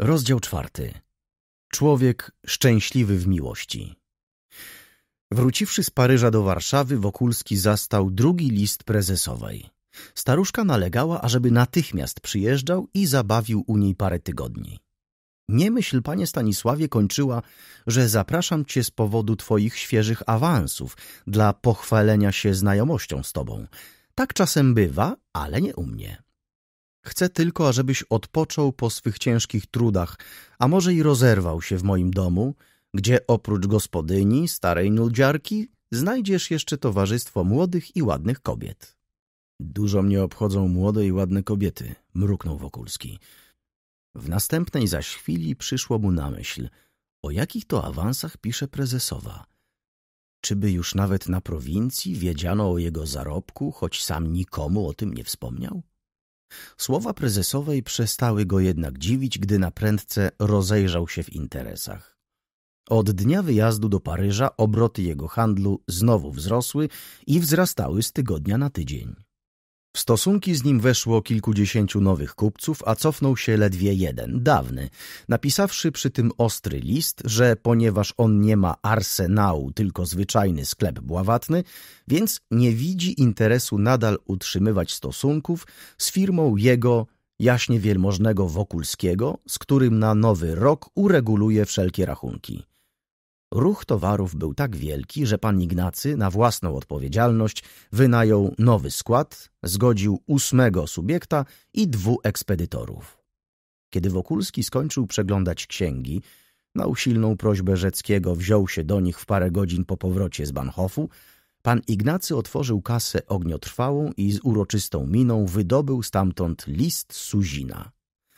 Rozdział czwarty. Człowiek szczęśliwy w miłości. Wróciwszy z Paryża do Warszawy, Wokulski zastał drugi list prezesowej. Staruszka nalegała, ażeby natychmiast przyjeżdżał i zabawił u niej parę tygodni. Nie myśl, panie Stanisławie, kończyła, że zapraszam cię z powodu twoich świeżych awansów dla pochwalenia się znajomością z tobą. Tak czasem bywa, ale nie u mnie. Chcę tylko, ażebyś odpoczął po swych ciężkich trudach, a może i rozerwał się w moim domu, gdzie oprócz gospodyni, starej nudziarki, znajdziesz jeszcze towarzystwo młodych i ładnych kobiet. Dużo mnie obchodzą młode i ładne kobiety, mruknął Wokulski. W następnej zaś chwili przyszło mu na myśl, o jakich to awansach pisze prezesowa. Czyby już nawet na prowincji wiedziano o jego zarobku, choć sam nikomu o tym nie wspomniał? Słowa prezesowej przestały go jednak dziwić, gdy na prędce rozejrzał się w interesach. Od dnia wyjazdu do Paryża obroty jego handlu znowu wzrosły i wzrastały z tygodnia na tydzień. W stosunki z nim weszło kilkudziesięciu nowych kupców, a cofnął się ledwie jeden, dawny, napisawszy przy tym ostry list, że ponieważ on nie ma arsenału, tylko zwyczajny sklep bławatny, więc nie widzi interesu nadal utrzymywać stosunków z firmą jego jaśnie wielmożnego Wokulskiego, z którym na nowy rok ureguluje wszelkie rachunki. Ruch towarów był tak wielki, że pan Ignacy na własną odpowiedzialność wynajął nowy skład, zgodził ósmego subiekta i dwóch ekspedytorów. Kiedy Wokulski skończył przeglądać księgi, na usilną prośbę Rzeckiego wziął się do nich w parę godzin po powrocie z Banhofu, pan Ignacy otworzył kasę ogniotrwałą i z uroczystą miną wydobył stamtąd list Suzina.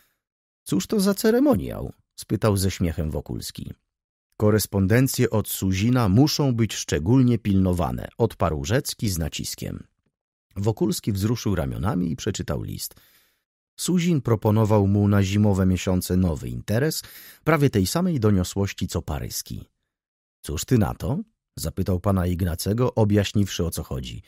– Cóż to za ceremoniał? – spytał ze śmiechem Wokulski. Korespondencje od Suzina muszą być szczególnie pilnowane, odparł Rzecki z naciskiem. Wokulski wzruszył ramionami i przeczytał list. Suzin proponował mu na zimowe miesiące nowy interes, prawie tej samej doniosłości co paryski. Cóż ty na to? zapytał pana Ignacego, objaśniwszy o co chodzi.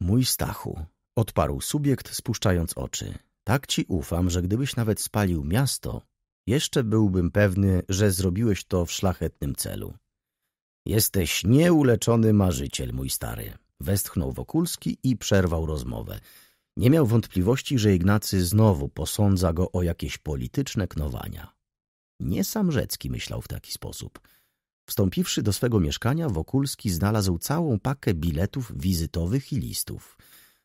Mój Stachu, odparł subiekt, spuszczając oczy. Tak ci ufam, że gdybyś nawet spalił miasto, jeszcze byłbym pewny, że zrobiłeś to w szlachetnym celu. Jesteś nieuleczony marzyciel, mój stary. Westchnął Wokulski i przerwał rozmowę. Nie miał wątpliwości, że Ignacy znowu posądza go o jakieś polityczne knowania. Nie sam Rzecki myślał w taki sposób. Wstąpiwszy do swego mieszkania, Wokulski znalazł całą pakę biletów wizytowych i listów –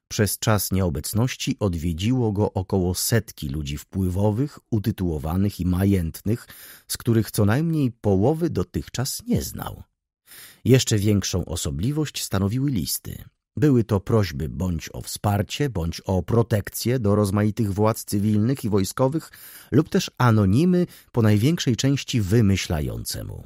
przez czas nieobecności odwiedziło go około setki ludzi wpływowych, utytułowanych i majętnych, z których co najmniej połowy dotychczas nie znał. Jeszcze większą osobliwość stanowiły listy. Były to prośby bądź o wsparcie, bądź o protekcję do rozmaitych władz cywilnych i wojskowych, lub też anonimy po największej części wymyślającemu.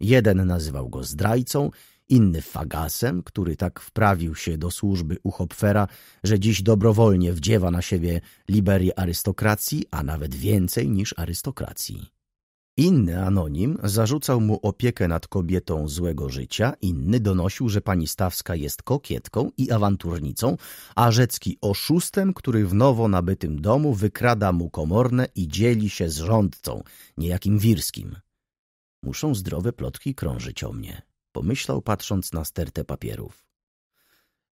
Jeden nazywał go zdrajcą, inny fagasem, który tak wprawił się do służby u Hopfera, że dziś dobrowolnie wdziewa na siebie liberię arystokracji, a nawet więcej niż arystokracji. Inny anonim zarzucał mu opiekę nad kobietą złego życia, inny donosił, że pani Stawska jest kokietką i awanturnicą, a Rzecki oszustem, który w nowo nabytym domu wykrada mu komorne i dzieli się z rządcą, niejakim Wirskim. Muszą zdrowe plotki krążyć o mnie pomyślał patrząc na stertę papierów.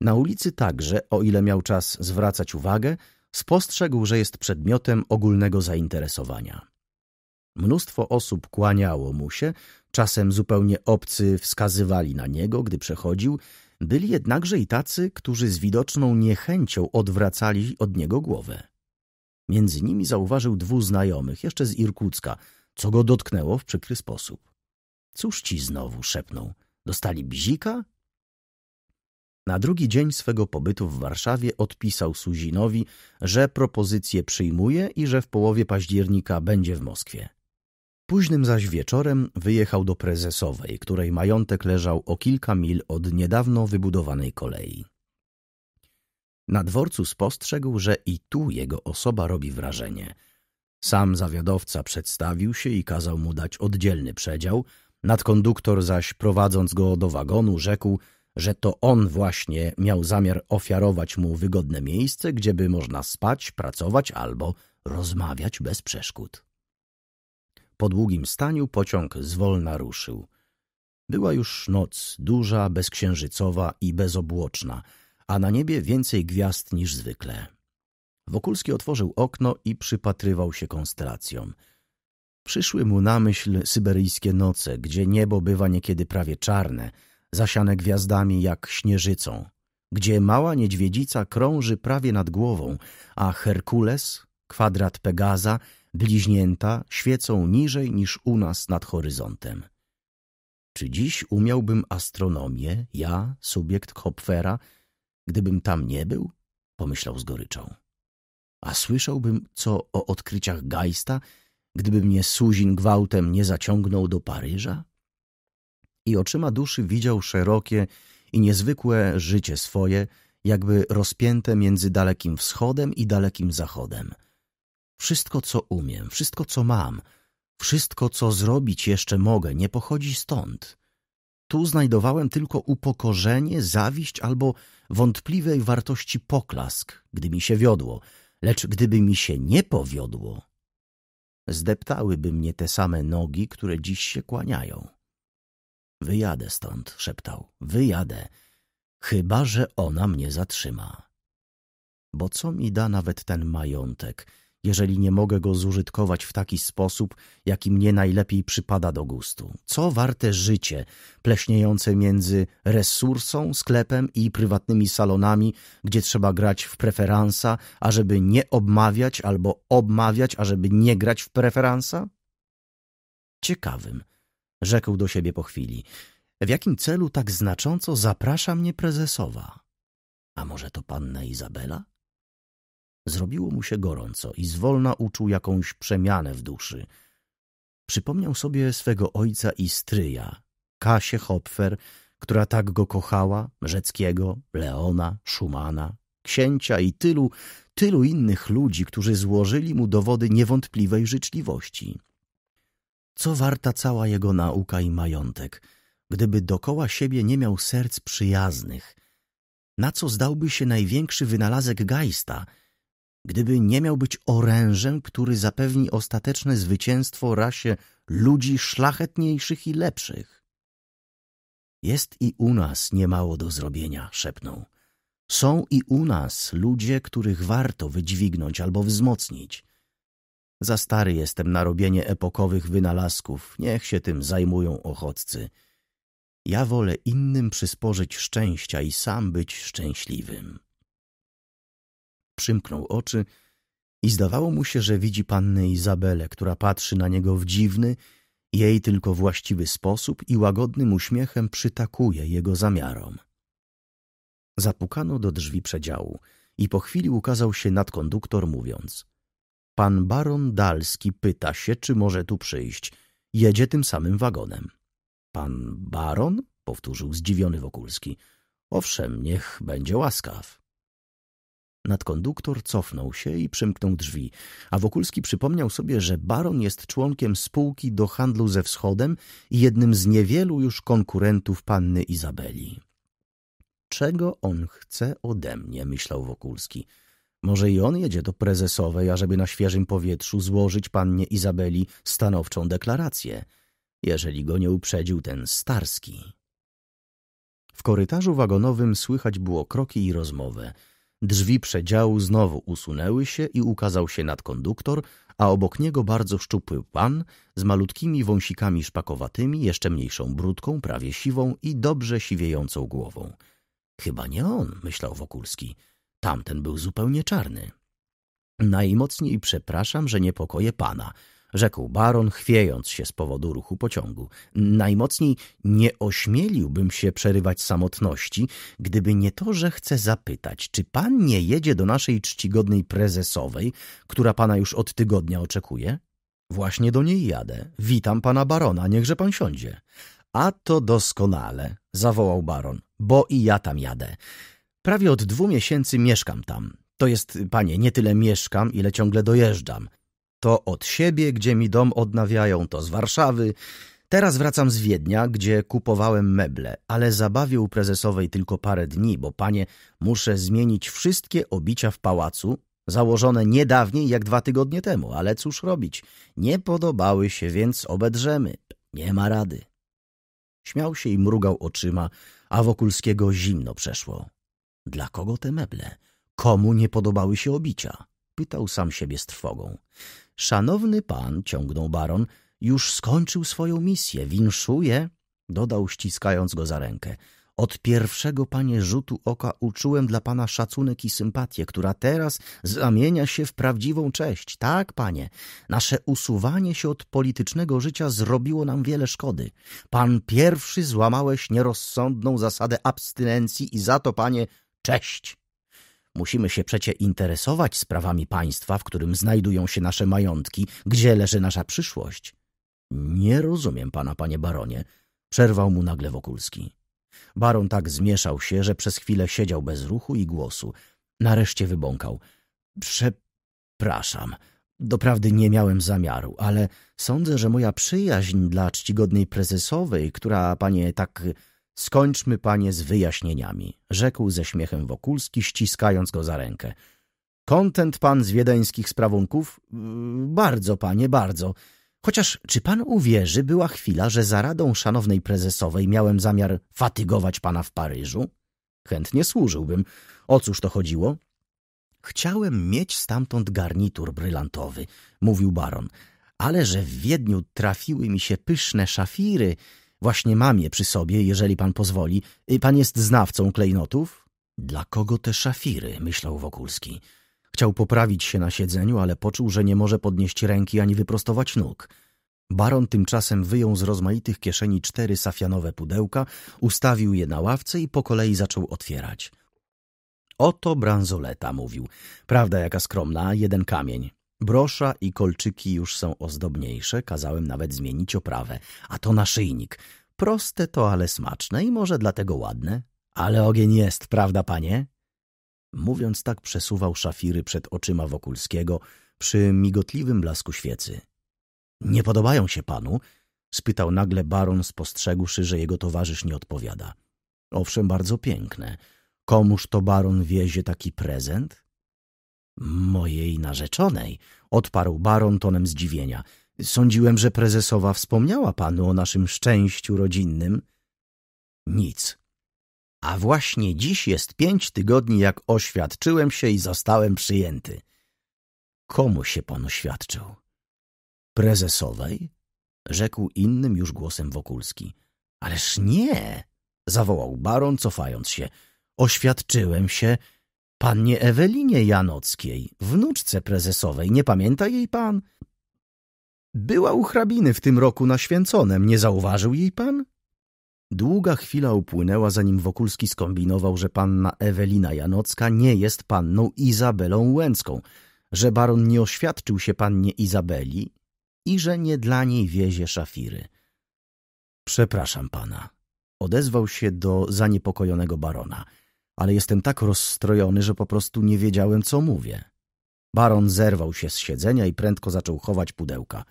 Na ulicy także, o ile miał czas zwracać uwagę, spostrzegł, że jest przedmiotem ogólnego zainteresowania. Mnóstwo osób kłaniało mu się, czasem zupełnie obcy wskazywali na niego, gdy przechodził, byli jednakże i tacy, którzy z widoczną niechęcią odwracali od niego głowę. Między nimi zauważył dwóch znajomych, jeszcze z Irkucka, co go dotknęło w przykry sposób. — Cóż ci znowu? — szepnął. Dostali bzika? Na drugi dzień swego pobytu w Warszawie odpisał Suzinowi, że propozycję przyjmuje i że w połowie października będzie w Moskwie. Późnym zaś wieczorem wyjechał do Prezesowej, której majątek leżał o kilka mil od niedawno wybudowanej kolei. Na dworcu spostrzegł, że i tu jego osoba robi wrażenie. Sam zawiadowca przedstawił się i kazał mu dać oddzielny przedział, Nadkonduktor zaś, prowadząc go do wagonu, rzekł, że to on właśnie miał zamiar ofiarować mu wygodne miejsce, gdzieby można spać, pracować albo rozmawiać bez przeszkód. Po długim staniu pociąg zwolna ruszył. Była już noc, duża, bezksiężycowa i bezobłoczna, a na niebie więcej gwiazd niż zwykle. Wokulski otworzył okno i przypatrywał się konstelacjom – Przyszły mu na myśl syberyjskie noce, gdzie niebo bywa niekiedy prawie czarne, zasiane gwiazdami jak śnieżycą, gdzie mała niedźwiedzica krąży prawie nad głową, a Herkules, kwadrat Pegaza, bliźnięta świecą niżej niż u nas nad horyzontem. Czy dziś umiałbym astronomię, ja, subjekt Hopfera, gdybym tam nie był? Pomyślał z goryczą. A słyszałbym, co o odkryciach Geista gdyby mnie Suzin gwałtem nie zaciągnął do Paryża? I oczyma duszy widział szerokie i niezwykłe życie swoje, jakby rozpięte między dalekim wschodem i dalekim zachodem. Wszystko, co umiem, wszystko, co mam, wszystko, co zrobić jeszcze mogę, nie pochodzi stąd. Tu znajdowałem tylko upokorzenie, zawiść albo wątpliwej wartości poklask, gdy mi się wiodło, lecz gdyby mi się nie powiodło, zdeptałyby mnie te same nogi, które dziś się kłaniają. Wyjadę stąd, szeptał, wyjadę, chyba że ona mnie zatrzyma. Bo co mi da nawet ten majątek, jeżeli nie mogę go zużytkować w taki sposób, jaki mnie najlepiej przypada do gustu? Co warte życie pleśniejące między resursą, sklepem i prywatnymi salonami, gdzie trzeba grać w preferansa, ażeby nie obmawiać, albo obmawiać, ażeby nie grać w preferansa? Ciekawym, rzekł do siebie po chwili. W jakim celu tak znacząco zaprasza mnie prezesowa? A może to panna Izabela? Zrobiło mu się gorąco i zwolna uczuł jakąś przemianę w duszy. Przypomniał sobie swego ojca i stryja, Kasię Hopfer, która tak go kochała, Rzeckiego, Leona, Szumana, księcia i tylu, tylu innych ludzi, którzy złożyli mu dowody niewątpliwej życzliwości. Co warta cała jego nauka i majątek, gdyby dokoła siebie nie miał serc przyjaznych? Na co zdałby się największy wynalazek Geista – gdyby nie miał być orężem, który zapewni ostateczne zwycięstwo rasie ludzi szlachetniejszych i lepszych. Jest i u nas niemało do zrobienia, szepnął. Są i u nas ludzie, których warto wydźwignąć albo wzmocnić. Za stary jestem na robienie epokowych wynalazków, niech się tym zajmują ochotcy. Ja wolę innym przysporzyć szczęścia i sam być szczęśliwym przymknął oczy i zdawało mu się, że widzi pannę Izabelę, która patrzy na niego w dziwny, jej tylko właściwy sposób i łagodnym uśmiechem przytakuje jego zamiarom. Zapukano do drzwi przedziału i po chwili ukazał się nadkonduktor mówiąc — Pan baron Dalski pyta się, czy może tu przyjść. Jedzie tym samym wagonem. — Pan baron? — powtórzył zdziwiony Wokulski. — Owszem, niech będzie łaskaw. Nadkonduktor cofnął się i przymknął drzwi, a Wokulski przypomniał sobie, że baron jest członkiem spółki do handlu ze wschodem i jednym z niewielu już konkurentów panny Izabeli. Czego on chce ode mnie, myślał Wokulski. Może i on jedzie do prezesowej, ażeby na świeżym powietrzu złożyć pannie Izabeli stanowczą deklarację, jeżeli go nie uprzedził ten Starski. W korytarzu wagonowym słychać było kroki i rozmowę. Drzwi przedziału znowu usunęły się i ukazał się nadkonduktor, a obok niego bardzo szczupły pan z malutkimi wąsikami szpakowatymi, jeszcze mniejszą brudką, prawie siwą i dobrze siwiejącą głową. Chyba nie on, myślał Wokulski. Tamten był zupełnie czarny. Najmocniej przepraszam, że niepokoję pana, rzekł baron, chwiejąc się z powodu ruchu pociągu. Najmocniej nie ośmieliłbym się przerywać samotności, gdyby nie to, że chcę zapytać, czy pan nie jedzie do naszej czcigodnej prezesowej, która pana już od tygodnia oczekuje? Właśnie do niej jadę. Witam pana barona, niechże pan siądzie. A to doskonale, zawołał baron, bo i ja tam jadę. Prawie od dwóch miesięcy mieszkam tam. To jest, panie, nie tyle mieszkam, ile ciągle dojeżdżam to od siebie, gdzie mi dom odnawiają, to z Warszawy. Teraz wracam z Wiednia, gdzie kupowałem meble, ale zabawię u prezesowej tylko parę dni, bo panie, muszę zmienić wszystkie obicia w pałacu, założone niedawniej jak dwa tygodnie temu, ale cóż robić? Nie podobały się, więc obedrzemy. Nie ma rady. Śmiał się i mrugał oczyma, a Wokulskiego zimno przeszło. Dla kogo te meble? Komu nie podobały się obicia? Pytał sam siebie z trwogą. Szanowny pan, ciągnął baron, już skończył swoją misję, winszuje, dodał ściskając go za rękę. Od pierwszego, panie, rzutu oka uczułem dla pana szacunek i sympatię, która teraz zamienia się w prawdziwą cześć. Tak, panie, nasze usuwanie się od politycznego życia zrobiło nam wiele szkody. Pan pierwszy złamałeś nierozsądną zasadę abstynencji i za to, panie, cześć. Musimy się przecie interesować sprawami państwa, w którym znajdują się nasze majątki, gdzie leży nasza przyszłość. Nie rozumiem pana, panie baronie, przerwał mu nagle Wokulski. Baron tak zmieszał się, że przez chwilę siedział bez ruchu i głosu. Nareszcie wybąkał. Przepraszam. Doprawdy nie miałem zamiaru, ale sądzę, że moja przyjaźń dla czcigodnej prezesowej, która, panie, tak Skończmy, panie, z wyjaśnieniami, rzekł ze śmiechem Wokulski, ściskając go za rękę. Kontent pan z wiedeńskich sprawunków? Mm, bardzo, panie, bardzo. Chociaż, czy pan uwierzy, była chwila, że za radą szanownej prezesowej miałem zamiar fatygować pana w Paryżu? Chętnie służyłbym. O cóż to chodziło? Chciałem mieć stamtąd garnitur brylantowy, mówił baron, ale że w Wiedniu trafiły mi się pyszne szafiry, Właśnie mam je przy sobie, jeżeli pan pozwoli. Y, pan jest znawcą klejnotów? Dla kogo te szafiry? myślał Wokulski. Chciał poprawić się na siedzeniu, ale poczuł, że nie może podnieść ręki ani wyprostować nóg. Baron tymczasem wyjął z rozmaitych kieszeni cztery safianowe pudełka, ustawił je na ławce i po kolei zaczął otwierać. Oto bransoleta, mówił. Prawda jaka skromna, jeden kamień. Brosza i kolczyki już są ozdobniejsze, kazałem nawet zmienić oprawę. A to naszyjnik. Proste to, ale smaczne i może dlatego ładne. Ale ogień jest, prawda, panie? Mówiąc tak, przesuwał szafiry przed oczyma Wokulskiego przy migotliwym blasku świecy. Nie podobają się panu? spytał nagle baron, spostrzegłszy, że jego towarzysz nie odpowiada. Owszem, bardzo piękne. Komuż to baron wiezie taki prezent? Mojej narzeczonej, odparł baron tonem zdziwienia. Sądziłem, że prezesowa wspomniała panu o naszym szczęściu rodzinnym. Nic. A właśnie dziś jest pięć tygodni, jak oświadczyłem się i zostałem przyjęty. Komu się pan oświadczył? Prezesowej? Rzekł innym już głosem Wokulski. Ależ nie! Zawołał baron, cofając się. Oświadczyłem się Pannie Ewelinie Janockiej, wnuczce prezesowej, nie pamięta jej pan? Była u hrabiny w tym roku na Święconem, nie zauważył jej pan? Długa chwila upłynęła, zanim Wokulski skombinował, że panna Ewelina Janocka nie jest panną Izabelą Łęcką, że baron nie oświadczył się pannie Izabeli i że nie dla niej wiezie szafiry. Przepraszam pana, odezwał się do zaniepokojonego barona – ale jestem tak rozstrojony, że po prostu nie wiedziałem, co mówię. Baron zerwał się z siedzenia i prędko zaczął chować pudełka.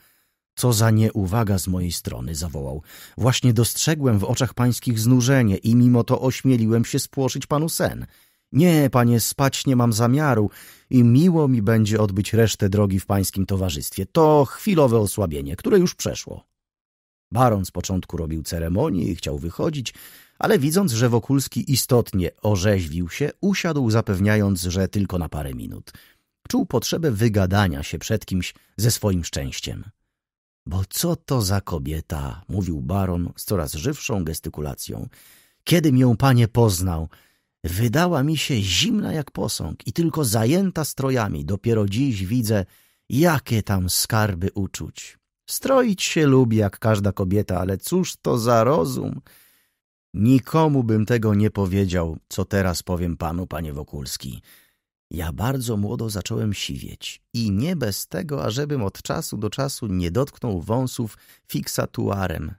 Co za nieuwaga z mojej strony, zawołał. Właśnie dostrzegłem w oczach pańskich znużenie i mimo to ośmieliłem się spłoszyć panu sen. Nie, panie, spać nie mam zamiaru i miło mi będzie odbyć resztę drogi w pańskim towarzystwie. To chwilowe osłabienie, które już przeszło. Baron z początku robił ceremonię i chciał wychodzić, ale widząc, że Wokulski istotnie orzeźwił się, usiadł zapewniając, że tylko na parę minut. Czuł potrzebę wygadania się przed kimś ze swoim szczęściem. Bo co to za kobieta, mówił baron z coraz żywszą gestykulacją. Kiedym ją panie poznał, wydała mi się zimna jak posąg i tylko zajęta strojami. Dopiero dziś widzę, jakie tam skarby uczuć. Stroić się lubi jak każda kobieta, ale cóż to za rozum? Nikomu bym tego nie powiedział, co teraz powiem panu, panie Wokulski. Ja bardzo młodo zacząłem siwieć i nie bez tego, ażebym od czasu do czasu nie dotknął wąsów fiksatuarem.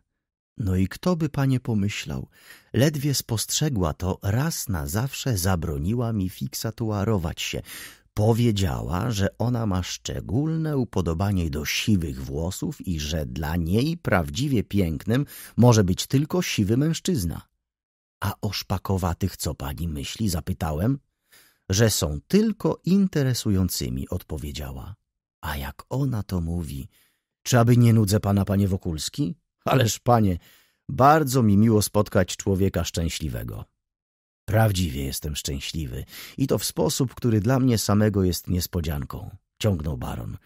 No i kto by panie pomyślał? Ledwie spostrzegła to, raz na zawsze zabroniła mi fiksatuarować się. Powiedziała, że ona ma szczególne upodobanie do siwych włosów i że dla niej prawdziwie pięknym może być tylko siwy mężczyzna. A o szpakowatych co pani myśli? Zapytałem. Że są tylko interesującymi, odpowiedziała. A jak ona to mówi? Czy aby nie nudzę pana, panie Wokulski? Ależ, panie, bardzo mi miło spotkać człowieka szczęśliwego. Prawdziwie jestem szczęśliwy i to w sposób, który dla mnie samego jest niespodzianką, ciągnął baron.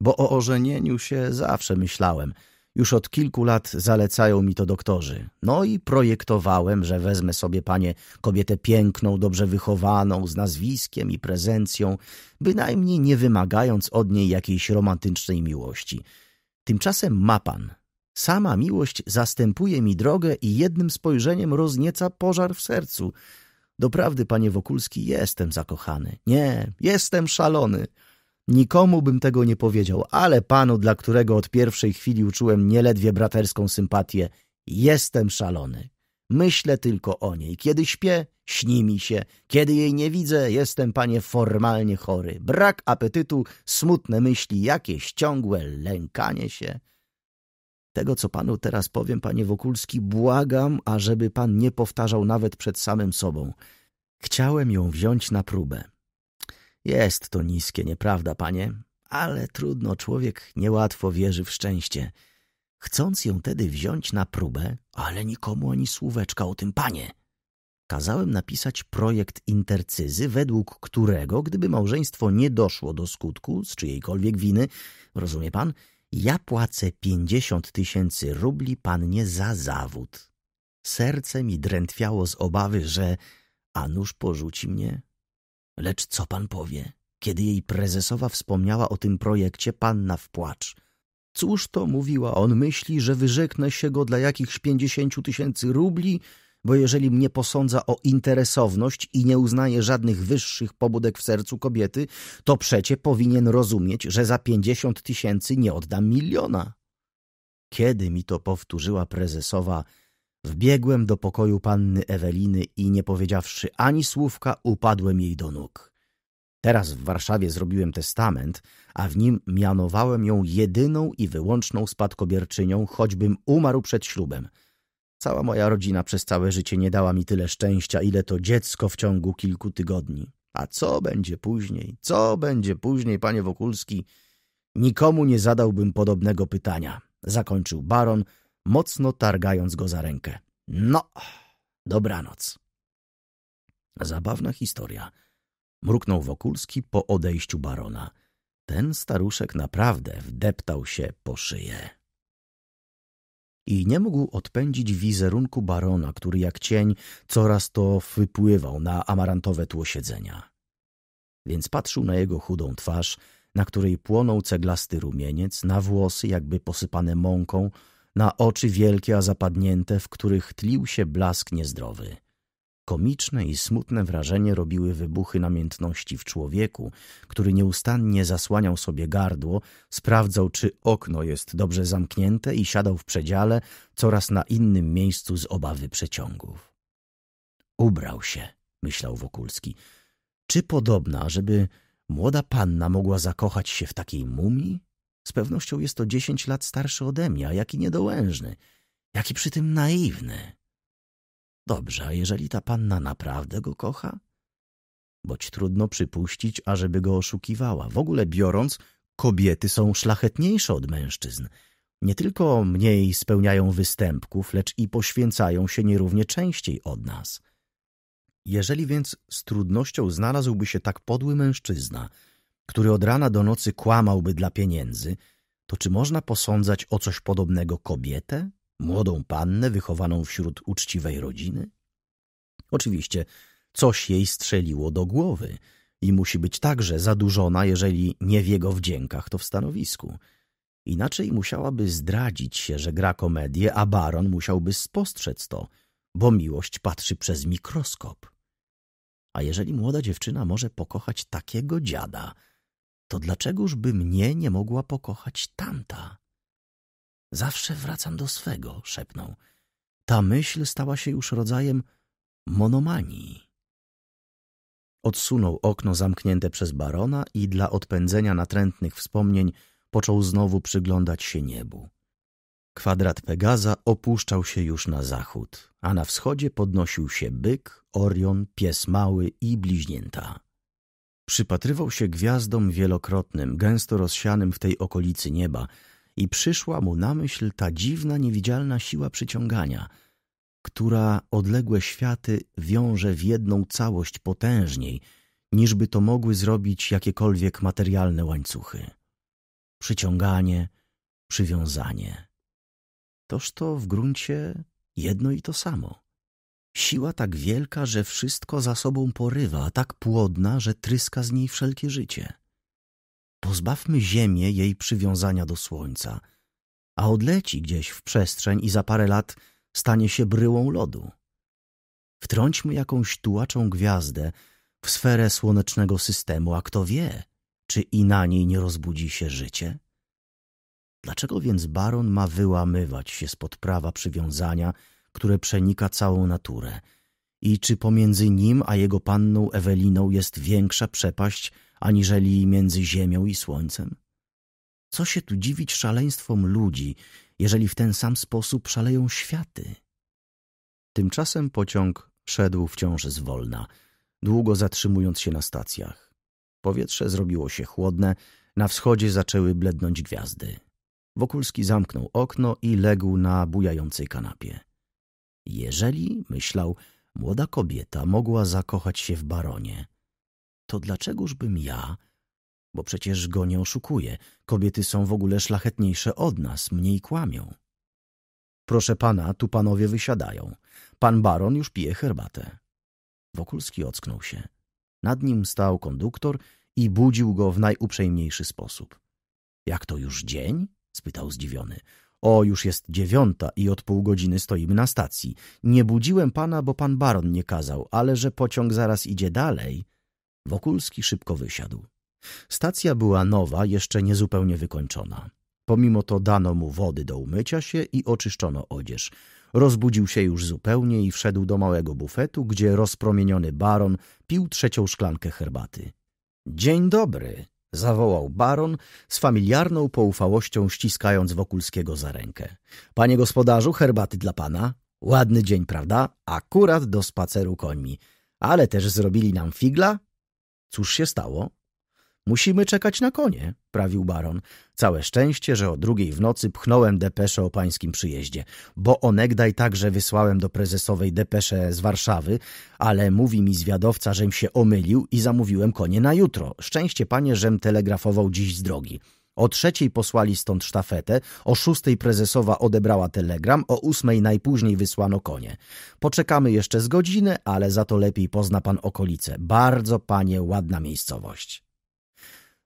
Bo o ożenieniu się zawsze myślałem. Już od kilku lat zalecają mi to doktorzy. No i projektowałem, że wezmę sobie, panie, kobietę piękną, dobrze wychowaną, z nazwiskiem i prezencją, bynajmniej nie wymagając od niej jakiejś romantycznej miłości. Tymczasem ma pan, Sama miłość zastępuje mi drogę i jednym spojrzeniem roznieca pożar w sercu. Doprawdy, panie Wokulski, jestem zakochany. Nie, jestem szalony. Nikomu bym tego nie powiedział, ale panu, dla którego od pierwszej chwili uczułem nieledwie braterską sympatię, jestem szalony. Myślę tylko o niej. Kiedy śpię, śni mi się. Kiedy jej nie widzę, jestem, panie, formalnie chory. Brak apetytu, smutne myśli, jakieś ciągłe lękanie się. Tego, co panu teraz powiem, panie Wokulski, błagam, ażeby pan nie powtarzał nawet przed samym sobą. Chciałem ją wziąć na próbę. Jest to niskie, nieprawda, panie? Ale trudno, człowiek niełatwo wierzy w szczęście. Chcąc ją tedy wziąć na próbę, ale nikomu ani słóweczka o tym, panie. Kazałem napisać projekt intercyzy, według którego, gdyby małżeństwo nie doszło do skutku, z czyjejkolwiek winy, rozumie pan, ja płacę pięćdziesiąt tysięcy rubli pannie za zawód. Serce mi drętwiało z obawy, że a nuż porzuci mnie. Lecz co pan powie? Kiedy jej prezesowa wspomniała o tym projekcie, panna w płacz. Cóż to mówiła? On myśli, że wyrzeknę się go dla jakichś pięćdziesięciu tysięcy rubli bo jeżeli mnie posądza o interesowność i nie uznaje żadnych wyższych pobudek w sercu kobiety, to przecie powinien rozumieć, że za pięćdziesiąt tysięcy nie oddam miliona. Kiedy mi to powtórzyła prezesowa, wbiegłem do pokoju panny Eweliny i nie powiedziawszy ani słówka, upadłem jej do nóg. Teraz w Warszawie zrobiłem testament, a w nim mianowałem ją jedyną i wyłączną spadkobierczynią, choćbym umarł przed ślubem – Cała moja rodzina przez całe życie nie dała mi tyle szczęścia, ile to dziecko w ciągu kilku tygodni. A co będzie później? Co będzie później, panie Wokulski? Nikomu nie zadałbym podobnego pytania, zakończył baron, mocno targając go za rękę. No, dobranoc. Zabawna historia, mruknął Wokulski po odejściu barona. Ten staruszek naprawdę wdeptał się po szyję i nie mógł odpędzić wizerunku barona, który jak cień coraz to wypływał na amarantowe tło siedzenia. Więc patrzył na jego chudą twarz, na której płonął ceglasty rumieniec, na włosy jakby posypane mąką, na oczy wielkie, a zapadnięte, w których tlił się blask niezdrowy. Komiczne i smutne wrażenie robiły wybuchy namiętności w człowieku, który nieustannie zasłaniał sobie gardło, sprawdzał, czy okno jest dobrze zamknięte i siadał w przedziale, coraz na innym miejscu z obawy przeciągów. Ubrał się, myślał Wokulski. Czy podobna, żeby młoda panna mogła zakochać się w takiej mumii? Z pewnością jest to dziesięć lat starszy ode mnie, a jaki niedołężny, jaki przy tym naiwny. Dobrze, a jeżeli ta panna naprawdę go kocha? Boć trudno przypuścić, ażeby go oszukiwała. W ogóle biorąc, kobiety są szlachetniejsze od mężczyzn. Nie tylko mniej spełniają występków, lecz i poświęcają się nierównie częściej od nas. Jeżeli więc z trudnością znalazłby się tak podły mężczyzna, który od rana do nocy kłamałby dla pieniędzy, to czy można posądzać o coś podobnego kobietę? Młodą pannę wychowaną wśród uczciwej rodziny? Oczywiście coś jej strzeliło do głowy i musi być także zadurzona, jeżeli nie w jego wdziękach, to w stanowisku. Inaczej musiałaby zdradzić się, że gra komedię, a baron musiałby spostrzec to, bo miłość patrzy przez mikroskop. A jeżeli młoda dziewczyna może pokochać takiego dziada, to dlaczegoż by mnie nie mogła pokochać tamta? Zawsze wracam do swego, szepnął. Ta myśl stała się już rodzajem monomanii. Odsunął okno zamknięte przez barona i dla odpędzenia natrętnych wspomnień począł znowu przyglądać się niebu. Kwadrat Pegaza opuszczał się już na zachód, a na wschodzie podnosił się byk, orion, pies mały i bliźnięta. Przypatrywał się gwiazdom wielokrotnym, gęsto rozsianym w tej okolicy nieba, i przyszła mu na myśl ta dziwna, niewidzialna siła przyciągania, która odległe światy wiąże w jedną całość potężniej, niżby to mogły zrobić jakiekolwiek materialne łańcuchy. Przyciąganie, przywiązanie. Toż to w gruncie jedno i to samo. Siła tak wielka, że wszystko za sobą porywa, tak płodna, że tryska z niej wszelkie życie. Pozbawmy Ziemię jej przywiązania do Słońca, a odleci gdzieś w przestrzeń i za parę lat stanie się bryłą lodu. Wtrąćmy jakąś tułaczą gwiazdę w sferę słonecznego systemu, a kto wie, czy i na niej nie rozbudzi się życie? Dlaczego więc baron ma wyłamywać się spod prawa przywiązania, które przenika całą naturę? I czy pomiędzy nim a jego panną Eweliną jest większa przepaść aniżeli między ziemią i słońcem? Co się tu dziwić szaleństwom ludzi, jeżeli w ten sam sposób szaleją światy? Tymczasem pociąg szedł wciąż zwolna, długo zatrzymując się na stacjach. Powietrze zrobiło się chłodne, na wschodzie zaczęły blednąć gwiazdy. Wokulski zamknął okno i legł na bujającej kanapie. Jeżeli, myślał, młoda kobieta mogła zakochać się w baronie, to dlaczegożbym ja? Bo przecież go nie oszukuje. Kobiety są w ogóle szlachetniejsze od nas, mniej kłamią. Proszę pana, tu panowie wysiadają. Pan baron już pije herbatę. Wokulski ocknął się. Nad nim stał konduktor i budził go w najuprzejmniejszy sposób. Jak to już dzień? spytał zdziwiony. O, już jest dziewiąta i od pół godziny stoimy na stacji. Nie budziłem pana, bo pan baron nie kazał, ale że pociąg zaraz idzie dalej, Wokulski szybko wysiadł. Stacja była nowa, jeszcze niezupełnie wykończona. Pomimo to dano mu wody do umycia się i oczyszczono odzież. Rozbudził się już zupełnie i wszedł do małego bufetu, gdzie rozpromieniony baron pił trzecią szklankę herbaty. Dzień dobry! zawołał baron z familiarną poufałością ściskając Wokulskiego za rękę. Panie gospodarzu, herbaty dla pana. Ładny dzień, prawda? Akurat do spaceru końmi. Ale też zrobili nam figla Cóż się stało? Musimy czekać na konie, prawił baron. Całe szczęście, że o drugiej w nocy pchnąłem depeszę o pańskim przyjeździe, bo onegdaj także wysłałem do prezesowej depeszę z Warszawy, ale mówi mi zwiadowca, żem się omylił i zamówiłem konie na jutro. Szczęście panie, żem telegrafował dziś z drogi. O trzeciej posłali stąd sztafetę, o szóstej prezesowa odebrała telegram, o ósmej najpóźniej wysłano konie. Poczekamy jeszcze z godziny, ale za to lepiej pozna pan okolice. Bardzo, panie, ładna miejscowość.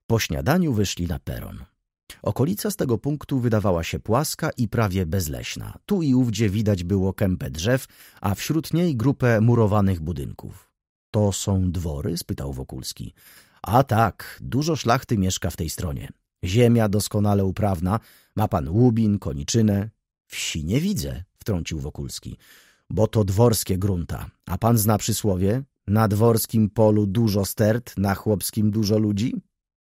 Po śniadaniu wyszli na peron. Okolica z tego punktu wydawała się płaska i prawie bezleśna. Tu i ówdzie widać było kępę drzew, a wśród niej grupę murowanych budynków. To są dwory? spytał Wokulski. A tak, dużo szlachty mieszka w tej stronie. Ziemia doskonale uprawna, ma pan łubin, koniczynę. Wsi nie widzę, wtrącił Wokulski, bo to dworskie grunta. A pan zna przysłowie? Na dworskim polu dużo stert, na chłopskim dużo ludzi?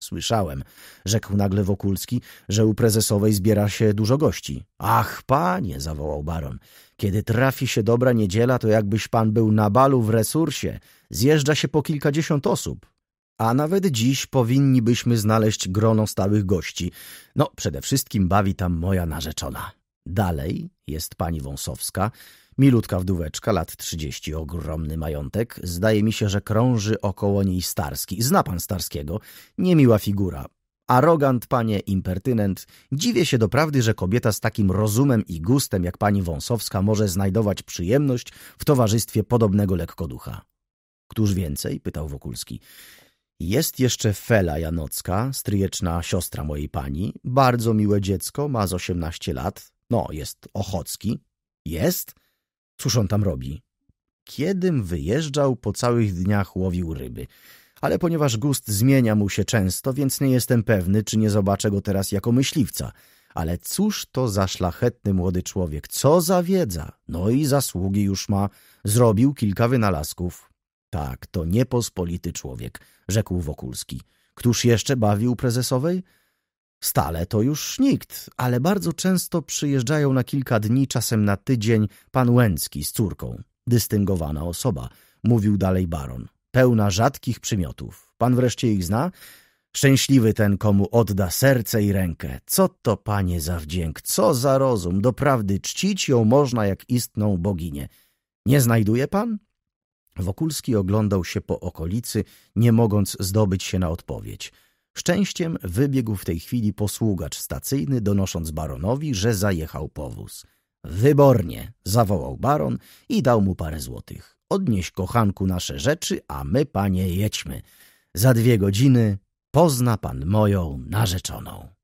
Słyszałem, rzekł nagle Wokulski, że u prezesowej zbiera się dużo gości. Ach, panie, zawołał baron, kiedy trafi się dobra niedziela, to jakbyś pan był na balu w resursie. Zjeżdża się po kilkadziesiąt osób a nawet dziś powinnibyśmy znaleźć grono stałych gości. No, przede wszystkim bawi tam moja narzeczona. Dalej jest pani Wąsowska, milutka wdóweczka, lat trzydzieści, ogromny majątek. Zdaje mi się, że krąży około niej Starski. Zna pan Starskiego? Niemiła figura. Arogant, panie, impertynent. Dziwię się doprawdy, że kobieta z takim rozumem i gustem jak pani Wąsowska może znajdować przyjemność w towarzystwie podobnego lekkoducha. Któż więcej? pytał Wokulski. Jest jeszcze Fela Janocka, stryjeczna siostra mojej pani. Bardzo miłe dziecko, ma z 18 lat. No, jest ochocki. Jest? Cóż on tam robi? Kiedym wyjeżdżał, po całych dniach łowił ryby. Ale ponieważ gust zmienia mu się często, więc nie jestem pewny, czy nie zobaczę go teraz jako myśliwca. Ale cóż to za szlachetny młody człowiek, co za wiedza! No i zasługi już ma. Zrobił kilka wynalazków. Tak, to niepospolity człowiek, rzekł Wokulski. Któż jeszcze bawił prezesowej? Stale to już nikt, ale bardzo często przyjeżdżają na kilka dni, czasem na tydzień, pan Łęcki z córką. Dystyngowana osoba, mówił dalej baron. Pełna rzadkich przymiotów. Pan wreszcie ich zna? Szczęśliwy ten, komu odda serce i rękę. Co to, panie, za wdzięk, co za rozum. Doprawdy czcić ją można jak istną boginię. Nie znajduje pan? Wokulski oglądał się po okolicy, nie mogąc zdobyć się na odpowiedź. Szczęściem wybiegł w tej chwili posługacz stacyjny, donosząc baronowi, że zajechał powóz. Wybornie, zawołał baron i dał mu parę złotych. Odnieś kochanku nasze rzeczy, a my, panie, jedźmy. Za dwie godziny pozna pan moją narzeczoną.